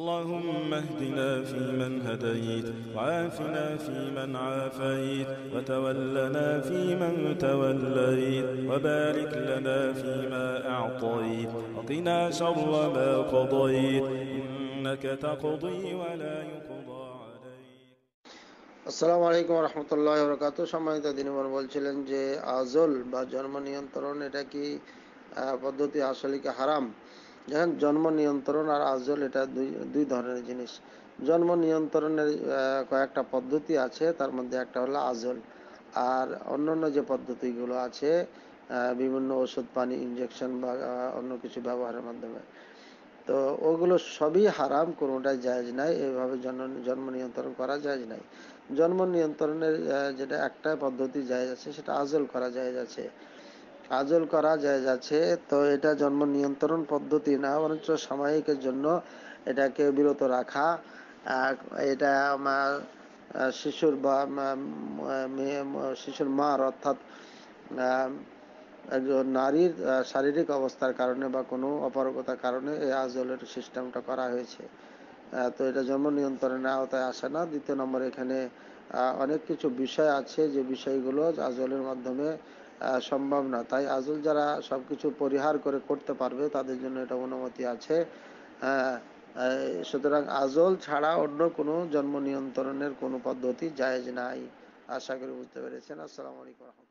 اللهم اهدنا فيمن هديت وعافنا فيمن عافيت وتولنا فيمن توليت وبارك لنا فيما أعطيت وقنا شر ما قضيت إنك تقضي ولا يقضى আসসালামু আলাইকুম রহমতুল্লাহ বরকাত সম্মানিত দিনমন বলছিলেন যে আজল বা জন্ম নিয়ন্ত্রণ এটা কি পদ্ধতি আসলে কি হারাম দেখেন জন্ম নিয়ন্ত্রণ আর আজল এটা দুই দুই ধরনের জিনিস জন্ম নিয়ন্ত্রণের কয়েকটা পদ্ধতি আছে তার মধ্যে একটা হলো আজল আর অন্যান্য যে পদ্ধতিগুলো আছে বিভিন্ন ওষুধ পানি ইঞ্জেকশন বা অন্য কিছু ব্যবহারের মাধ্যমে তো ওগুলো সবই হারাম কোনোটাই জায়জ নাই এইভাবে জন্ম জন্ম নিয়ন্ত্রণ করা যায় নাই জন্ম নিয়ন্ত্রণের যেটা একটা পদ্ধতি জায়জ আছে সেটা আজল করা যায় আছে আজল করা যায় যাচ্ছে তো এটা জন্ম নিয়ন্ত্রণ পদ্ধতি না বরঞ্চ সাময়িকের জন্য এটাকে বিরত রাখা এটা আমার শিশুর বা শিশুর মার অর্থাৎ একজন নারীর শারীরিক অবস্থার কারণে বা কোনো অপারগতার কারণে এই আজলের সিস্টেমটা করা হয়েছে তো এটা জন্ম নিয়ন্ত্রণের আওতায় আসে না দ্বিতীয় নম্বর এখানে অনেক কিছু বিষয় আছে যে বিষয়গুলো আজলের মাধ্যমে সম্ভব না তাই আজল যারা সব কিছু পরিহার করে করতে পারবে তাদের জন্য এটা অনুমতি আছে সুতরাং আজল ছাড়া অন্য কোনো জন্ম নিয়ন্ত্রণের কোনো পদ্ধতি জায়েজ নাই আশা করি বুঝতে পেরেছেন আসসালামু আলাইকুম